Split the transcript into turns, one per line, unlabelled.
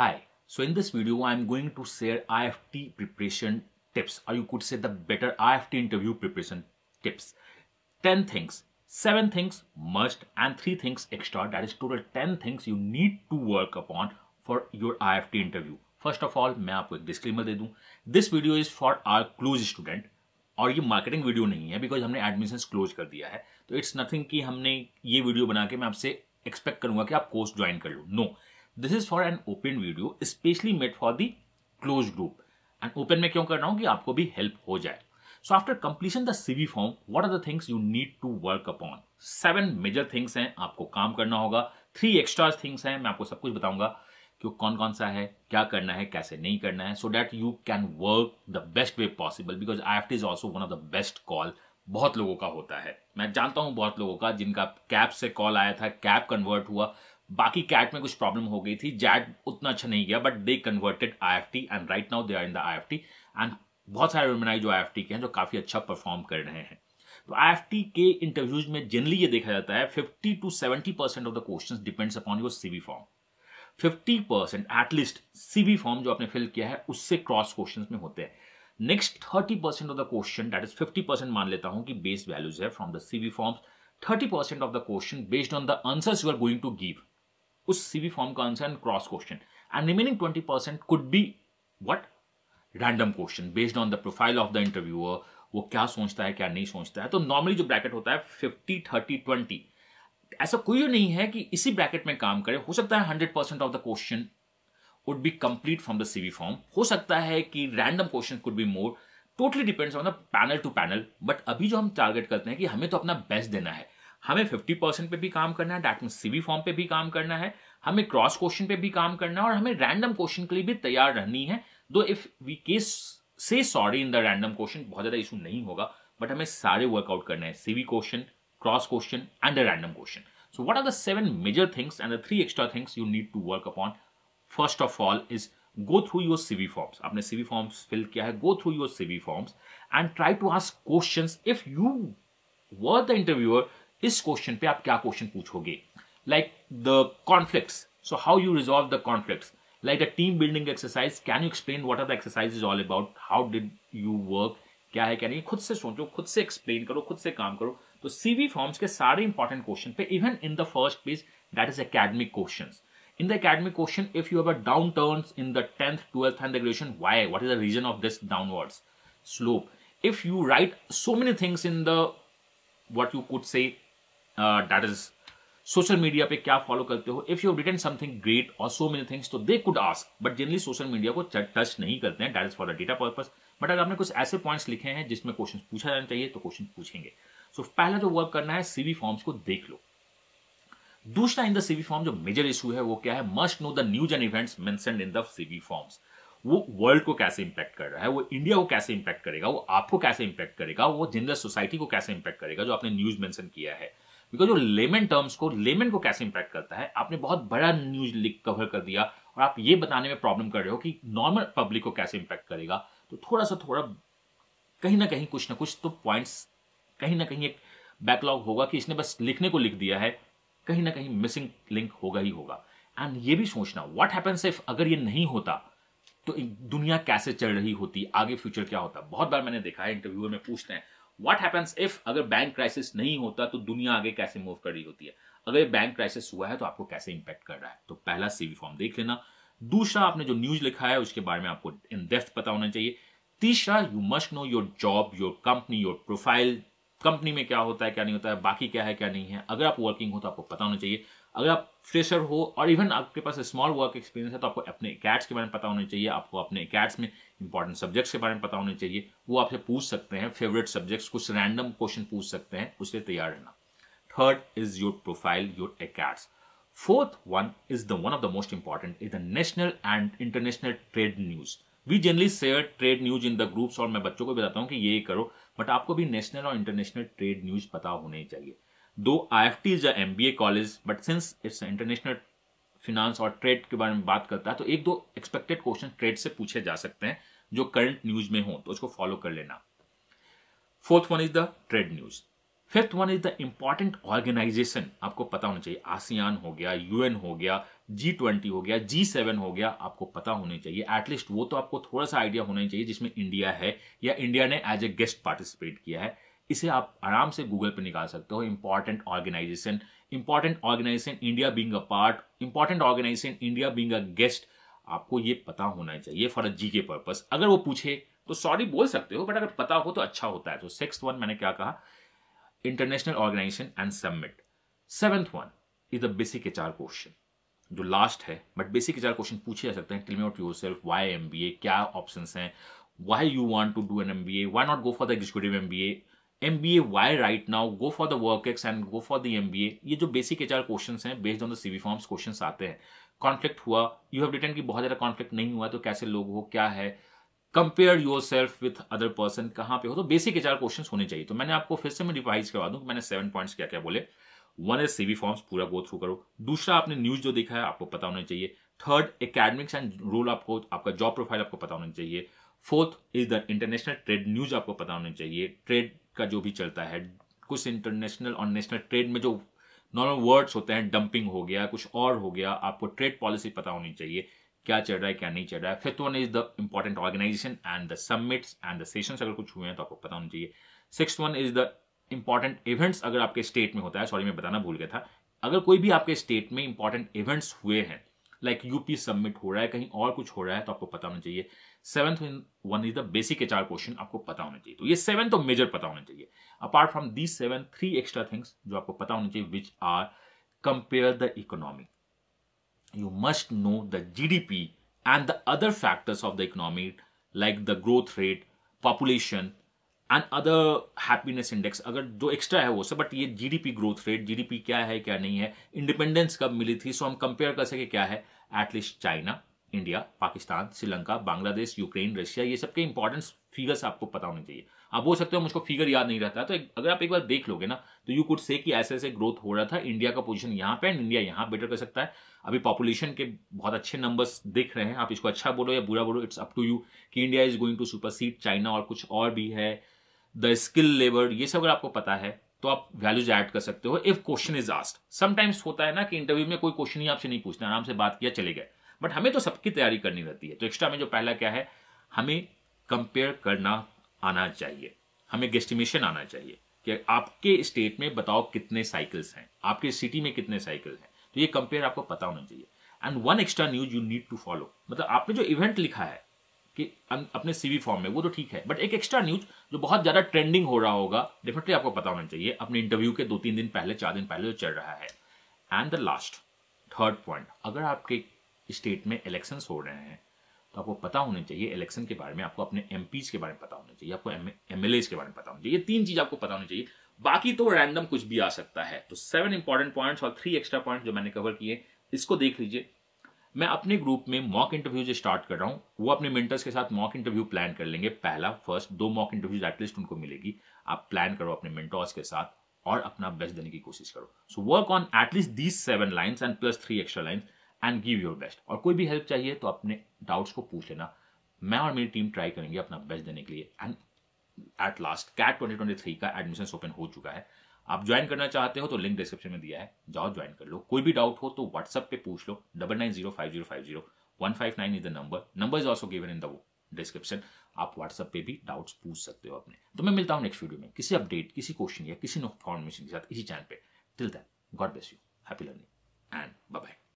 Hi, so in this video I'm going to share IFT preparation tips or you could say the better IFT interview preparation tips. 10 things, 7 things must and 3 things extra that is total 10 things you need to work upon for your IFT interview. first of all मैं आपको एक disclaimer दे दूं this video is for our close student और ये marketing video नहीं है because हमने admission close कर दिया है तो इट्स नथिंग कि हमने ये वीडियो बना के मैं आपसे एक्सपेक्ट करूंगा कि आप कोर्स ज्वाइन कर लो no no. This is for an open video specially made for the close group and open में क्यों कर रहा हूँ कि आपको भी हेल्प हो जाए so after completion the CV form what are the things you need to work upon seven major things हैं आपको काम करना होगा थ्री एक्स्ट्रा थिंग्स हैं मैं आपको सब कुछ बताऊंगा कि कौन कौन सा है क्या करना है कैसे नहीं करना है so that you can work the best way possible because I F is also one of the best call बहुत लोगों का होता है मैं जानता हूं बहुत लोगों का जिनका कैब से कॉल आया था कैब कन्वर्ट हुआ बाकी कैट में कुछ प्रॉब्लम हो गई थी जैट उतना अच्छा नहीं गया but they converted I F T and right now they are in the I F T and बहुत सारे वेमिनाई जो आई एफ टी के हैं जो काफ़ी अच्छा परफॉर्म कर रहे हैं तो आई एफ टी के इंटरव्यूज में जनरली ये देखा जाता है fifty to seventy percent of the question depends upon your CV form fifty percent at least CV form जो आपने फिल किया है उससे क्रॉस क्वेश्चन में होते हैं next thirty percent of the question that is fifty percent मान लेता हूं कि बेस्ड वैल्यूज है from the CV form thirty percent of the question based on the answers you are going to give उस CV form का answer and cross question and remaining twenty percent could be what random question based on the profile of the interviewer वो क्या सोचता है क्या नहीं सोचता है तो नॉर्मली जो ब्रैकेट होता है फिफ्टी थर्टी ट्वेंटी ऐसा कोई नहीं है कि इसी ब्रैकेट में काम करे हो सकता है hundred percent of the question would be complete from the CV form हो सकता है कि random question could be more totally depends on the panel to panel but अभी जो हम टारगेट करते हैं कि हमें तो अपना बेस्ट देना है हमें फिफ्टी परसेंट पे भी काम करना है डेट मीन सीवी फॉर्म पे भी काम करना है हमें क्रॉस क्वेश्चन पे भी काम करना है और हमें रैंडम क्वेश्चन के लिए भी तैयार रहनी है दो इफ वी केस से sorry in the random question बहुत ज्यादा इशू नहीं होगा बट हमें सारे वर्कआउट करना है CV question cross question and the random question so what are the seven major things and the three extra things you need to work upon first of all is go through your CV forms आपने CV forms fill किया है go through your CV forms and try to ask question if you worth the interviewer इस question पे आप क्या question पूछोगे like the conflict so how you resolve the conflict like a team building exercise can you explain what are the exercise is all about how did you work क्या है क्या नहीं खुद से सोचो खुद से एक्सप्लेन करो खुद से काम करो तो सीवी फॉर्म्स के सारे इंपॉर्टेंट क्वेश्चन पे even in the first page that is academic question in the academic question if you have a downturns in the 10th 12th and the graduation why what is the reason of this downwards slope if you write so many things in the what you could say that is social media पे क्या follow करते हो if you return something great और so many things तो they could ask but generally social media को touch नहीं करते हैं that is for the data purpose but अगर आपने कुछ ऐसे पॉइंट्स लिखे हैं जिसमें क्वेश्चन पूछा जाना चाहिए तो क्वेश्चन पूछेंगे सो so, पहला जो वर्क करना है सीवी फॉर्म्स को देख लो दूसरा इन द सीवी फॉर्म जो मेजर इशू है वो क्या है must know the news and events mention in the CV forms वो वर्ल्ड को कैसे इंपैक्ट कर रहा है वो इंडिया को कैसे इंपैक्ट करेगा वो आपको कैसे इंपैक्ट करेगा वो जनरल सोसाइटी को कैसे इंपैक्ट करेगा जो आपने न्यूज मेंशन किया है बिकॉज जो लेमन टर्म्स को लेमन को कैसे इंपैक्ट करता है आपने बहुत बड़ा न्यूज लिख कवर कर दिया और आप ये बताने में प्रॉब्लम कर रहे हो कि नॉर्मल पब्लिक को कैसे इंपैक्ट करेगा तो थोड़ा सा थोड़ा कहीं ना कहीं कुछ ना कुछ तो पॉइंट्स कहीं ना कहीं एक बैकलॉग होगा कि इसने बस लिखने को लिख दिया है कहीं ना कहीं मिसिंग लिंक होगा ही होगा एंड ये भी सोचना वॉट हैपन्स इफ अगर ये नहीं होता तो दुनिया कैसे चल रही होती आगे फ्यूचर क्या होता बहुत बार मैंने देखा है इंटरव्यूअर में पूछते हैं व्हाट हैपेंस इफ अगर बैंक क्राइसिस नहीं होता तो दुनिया आगे कैसे मूव कर रही होती है अगर बैंक क्राइसिस हुआ है तो आपको कैसे इंपैक्ट कर रहा है तो पहला सीवी फॉर्म देख लेना दूसरा आपने जो न्यूज लिखा है उसके बारे में आपको इन डेप्थ पता होना चाहिए तीसरा you must know your job your company your profile company में क्या होता है क्या नहीं होता है बाकी क्या है क्या नहीं है अगर आप वर्किंग हो तो आपको पता होना चाहिए अगर आप फ्रेशर हो और इवन आपके पास स्मॉल वर्क एक्सपीरियंस है तो आपको अपने कैट्स के बारे में पता होना चाहिए आपको अपने कैट्स में इंपॉर्टेंट सब्जेक्ट्स के बारे में पता होना चाहिए वो आपसे पूछ सकते हैं फेवरेट सब्जेक्ट्स कुछ रैंडम क्वेश्चन पूछ सकते हैं उससे तैयार रहना third is your profile your cats fourth one is the one of the most important is the national and international trade news we generally share trade news in the groups और मैं बच्चों को बताता हूँ कि ये करो बट आपको भी नेशनल और इंटरनेशनल ट्रेड न्यूज पता होने चाहिए though I is a M college but since it's international finance और ट्रेड के बारे में बात करता है तो एक दो एक्सपेक्टेड क्वेश्चन ट्रेड से पूछे जा सकते हैं जो करंट न्यूज में हो तो उसको फॉलो कर लेना fourth one is the trade news fifth one is the important organisation आपको पता होना चाहिए आसियान हो गया यूएन हो गया जी ट्वेंटी हो गया जी सेवन हो गया आपको पता होने चाहिए एटलीस्ट वो तो आपको थोड़ा सा आइडिया होना चाहिए जिसमें इंडिया है या इंडिया ने एज ए गेस्ट पार्टिसिपेट किया है इसे आप आराम से गूगल पर निकाल सकते हो important organisation important organisation India being a part important organisation India being a guest आपको ये पता होना चाहिए फॉर अ जी के पर्पज अगर वो पूछे तो सॉरी बोल सकते हो बट अगर पता हो तो अच्छा होता है तो सिक्स वन मैंने क्या कहा international organisation and submit seventh one is the basic H R question जो लास्ट है but basic H R question पूछे जा सकते हैं tell me about yourself why M B A क्या ऑप्शन हैं why you want to do an M B A why not go for the executive M B A M B A why right now go for the work ex and go for the M B A ये जो basic H R question हैं based on the C forms question आते हैं conflict हुआ you have return कि बहुत ज़्यादा conflict नहीं हुआ तो कैसे लोग हो क्या है compare yourself with other person कहाँ पे हो तो बेसिक एच आर क्वेश्चन होने चाहिए तो मैंने आपको फिर से मैं रिवाइज करवा दूँ मैंने सेवन पॉइंट्स क्या क्या बोले वन इज सीवी फॉर्म्स पूरा गो थ्रू करो दूसरा आपने न्यूज जो देखा है आपको पता होना चाहिए थर्ड एकेडमिक्स एंड रोल आपको आपका जॉब प्रोफाइल आपको पता होना चाहिए fourth is the international trade news आपको पता होना चाहिए ट्रेड का जो भी चलता है कुछ इंटरनेशनल और नेशनल ट्रेड में जो नॉर्मल वर्ड्स होते हैं डंपिंग हो गया कुछ और हो गया आपको ट्रेड पॉलिसी पता होनी चाहिए क्या चल रहा है क्या नहीं चल रहा है fifth one is the important organisation and the submits and the session अगर कुछ हुए हैं तो आपको पता होना चाहिए six one is the important events अगर आपके स्टेट में होता है सॉरी मैं बताना भूल गया था अगर कोई भी आपके स्टेट में इंपॉर्टेंट इवेंट्स हुए हैं लाइक यूपी सबमिट हो रहा है कहीं और कुछ हो रहा है तो आपको पता होना चाहिए seventh one is the basic H question आपको पता होना चाहिए तो ये सेवन तो मेजर पता होना चाहिए apart from these seven three extra things जो आपको पता होना चाहिए which are compare the economy you must know D P and the other factors of the economy like the growth rate population and other happiness index अगर जो extra है वो सब बट ये जीडीपी ग्रोथ रेट जीडीपी क्या है क्या नहीं है इंडिपेंडेंस कब मिली थी सो हम कंपेयर कर सके क्या है at least China India Pakistan Sri Lanka Bangladesh Ukraine Russia ये सबके इंपॉर्टेंट फिगर्स आपको पता होने चाहिए आप बोल सकते हो मुझको फिगर याद नहीं रहता तो अगर आप एक बार देख लोगे ना तो यू कुड से कि ऐसे ऐसे ग्रोथ हो रहा था इंडिया का पोजीशन यहाँ पे एंड इंडिया यहाँ बेटर कर सकता है अभी पॉपुलेशन के बहुत अच्छे नंबर्स दिख रहे हैं आप इसको अच्छा बोलो या बुरा बोलो इट्स अप टू यू कि India is going to supersede China और कुछ और भी है द स्किल लेबर ये सब अगर आपको पता है तो आप वैल्यूज ऐड कर सकते हो if question is asked sometimes होता है ना कि इंटरव्यू में कोई क्वेश्चन ही आपसे नहीं पूछते आराम से बात किया चले गए बट हमें तो सबकी तैयारी करनी रहती है तो एक्स्ट्रा में जो पहला क्या है हमें कंपेयर करना आना चाहिए हमें गेस्टिमेशन आना चाहिए कि आपके स्टेट में बताओ कितने साइकिल्स हैं आपके सिटी में कितने साइकिल हैं तो ये कंपेयर आपको पता होना चाहिए and one extra news you need to follow मतलब आपने जो इवेंट लिखा है कि अपने सीवी फॉर्म में वो तो ठीक है बट एक एक्स्ट्रा न्यूज जो बहुत ज्यादा ट्रेंडिंग हो रहा होगा डेफिनेटली आपको पता होना चाहिए अपने इंटरव्यू के दो तीन दिन पहले चार दिन पहले जो चल रहा है and the last third point अगर आपके स्टेट में इलेक्शन हो रहे हैं तो आपको पता होना चाहिए इलेक्शन के बारे में आपको अपने एम के बारे में पता होना चाहिए आपको एम के बारे में पता होना चाहिए ये तीन चीज आपको पता होनी चाहिए बाकी तो रैंडम कुछ भी आ सकता है तो सेवन इंपॉर्टेंट पॉइंट्स और थ्री एक्स्ट्रा पॉइंट जो मैंने कवर किए इसको देख लीजिए मैं अपने ग्रुप में मॉक इंटरव्यू जो स्टार्ट कर रहा हूँ वो अपने मेंटर्स के साथ मॉक इंटरव्यू प्लान कर लेंगे पहला फर्स्ट दो मॉक इंटरव्यूज एटलीस्ट उनको मिलेगी आप प्लान करो अपने मेंटर्स के साथ और अपना बेस्ट देने की कोशिश करो so work on at least these seven lines and plus three extra lines and give your best और कोई भी हेल्प चाहिए तो अपने डाउट्स को पूछ लेना मैं और मेरी टीम ट्राई करेंगे अपना बेस्ट देने के लिए and at last CAT three का एडमिशन ओपन हो चुका है आप ज्वाइन करना चाहते हो तो लिंक डिस्क्रिप्शन में दिया है जाओ ज्वाइन कर लो कोई भी डाउट हो तो व्हाट्सअप पे पूछ लो double nine zero five zero five zero one five nine is the number number is also given in the description आप व्हाट्सअप पे भी डाउट्स पूछ सकते हो अपने तो मैं मिलता हूँ नेक्स्ट वीडियो में किसी अपडेट किसी क्वेश्चन या किसी इन्फॉर्मेशन के साथ इसी चैनल पे till that God bless you happy learning and bye